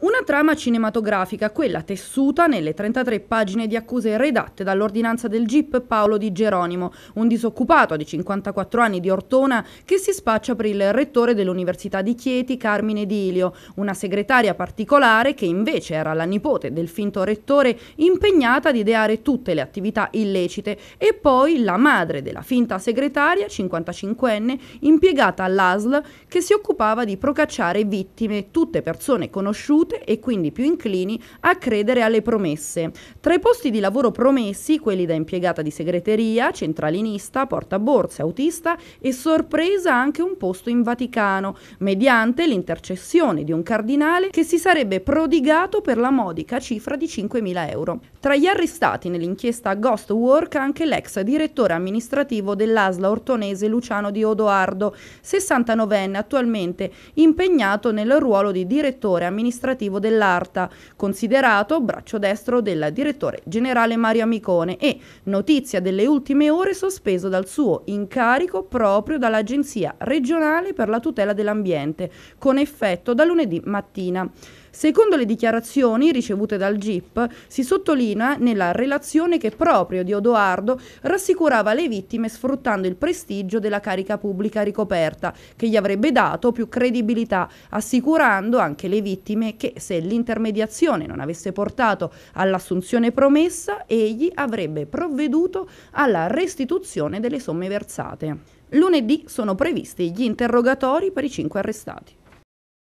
Una trama cinematografica, quella tessuta nelle 33 pagine di accuse redatte dall'ordinanza del GIP Paolo Di Geronimo, un disoccupato di 54 anni di Ortona che si spaccia per il rettore dell'Università di Chieti, Carmine Dilio, una segretaria particolare che invece era la nipote del finto rettore impegnata ad ideare tutte le attività illecite e poi la madre della finta segretaria, 55enne, impiegata all'ASL che si occupava di procacciare vittime, tutte persone conosciute conosciute e quindi più inclini a credere alle promesse. Tra i posti di lavoro promessi, quelli da impiegata di segreteria, centralinista, portaborse, autista e sorpresa anche un posto in Vaticano, mediante l'intercessione di un cardinale che si sarebbe prodigato per la modica cifra di 5.000 euro. Tra gli arrestati nell'inchiesta Ghost Work anche l'ex direttore amministrativo dell'Asla ortonese Luciano di Odoardo, 69enne attualmente impegnato nel ruolo di direttore amministrativo amministrativo dell'ARTA, considerato braccio destro del direttore generale Mario Amicone e, notizia delle ultime ore, sospeso dal suo incarico proprio dall'Agenzia regionale per la tutela dell'ambiente, con effetto da lunedì mattina. Secondo le dichiarazioni ricevute dal GIP, si sottolinea nella relazione che proprio di Odoardo rassicurava le vittime sfruttando il prestigio della carica pubblica ricoperta, che gli avrebbe dato più credibilità, assicurando anche le vittime che se l'intermediazione non avesse portato all'assunzione promessa, egli avrebbe provveduto alla restituzione delle somme versate. Lunedì sono previsti gli interrogatori per i cinque arrestati.